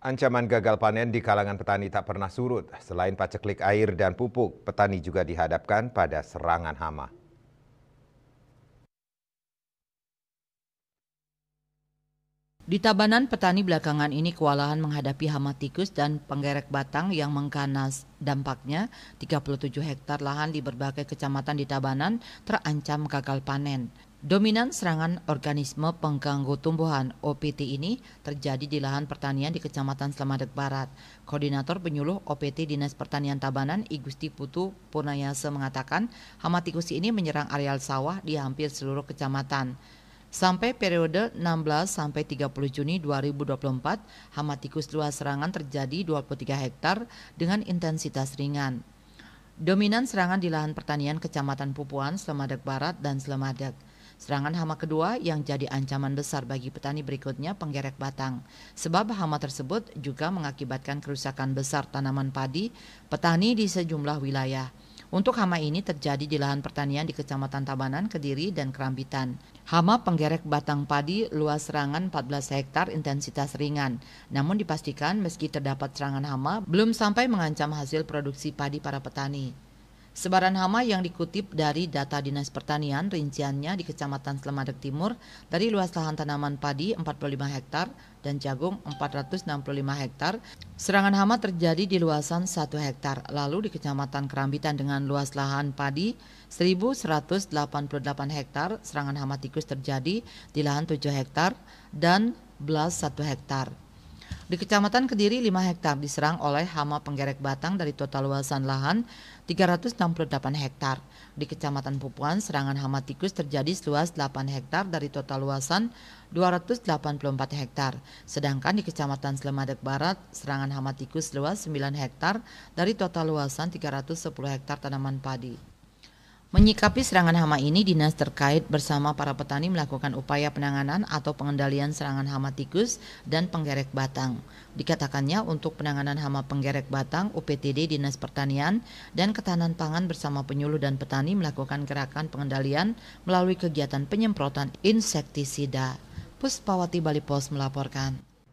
Ancaman gagal panen di kalangan petani tak pernah surut. Selain paceklik air dan pupuk, petani juga dihadapkan pada serangan hama. Di Tabanan, petani belakangan ini kewalahan menghadapi hama tikus dan penggerek batang yang mengganas. Dampaknya, 37 hektar lahan di berbagai kecamatan di Tabanan terancam gagal panen. Dominan serangan organisme pengganggu tumbuhan OPT ini terjadi di lahan pertanian di Kecamatan Selamadeg Barat. Koordinator penyuluh OPT Dinas Pertanian Tabanan I Gusti Putu Purnayase mengatakan hama tikus ini menyerang areal sawah di hampir seluruh kecamatan. Sampai periode 16 sampai 30 Juni 2024, hama tikus luas serangan terjadi 23 hektar dengan intensitas ringan. Dominan serangan di lahan pertanian Kecamatan Pupuan, Selamadeg Barat, dan Selamadeg. Serangan hama kedua yang jadi ancaman besar bagi petani berikutnya penggerek batang. Sebab hama tersebut juga mengakibatkan kerusakan besar tanaman padi petani di sejumlah wilayah. Untuk hama ini terjadi di lahan pertanian di Kecamatan Tabanan, Kediri, dan Kerambitan. Hama penggerek batang padi luas serangan 14 hektar intensitas ringan. Namun dipastikan meski terdapat serangan hama, belum sampai mengancam hasil produksi padi para petani. Sebaran hama yang dikutip dari data Dinas Pertanian rinciannya di Kecamatan Slemadeg Timur dari luas lahan tanaman padi 45 hektar dan jagung 465 hektar. Serangan hama terjadi di luasan 1 hektar. Lalu di Kecamatan Kerambitan dengan luas lahan padi 1188 hektar, serangan hama tikus terjadi di lahan 7 hektar dan belas 1 hektar. Di Kecamatan Kediri, 5 hektar diserang oleh hama penggerek batang dari total luasan lahan 368 hektar. Di Kecamatan Pupuan, serangan hama tikus terjadi seluas 8 hektar dari total luasan 284 hektar. Sedangkan di Kecamatan Slemadeg Barat, serangan hama tikus seluas 9 hektar dari total luasan 310 hektar tanaman padi. Menyikapi serangan hama ini, dinas terkait bersama para petani melakukan upaya penanganan atau pengendalian serangan hama tikus dan penggerek batang. Dikatakannya untuk penanganan hama penggerek batang, UPTD Dinas Pertanian dan Ketahanan Pangan bersama penyuluh dan petani melakukan gerakan pengendalian melalui kegiatan penyemprotan insektisida. Puspawati Bali Pos melaporkan.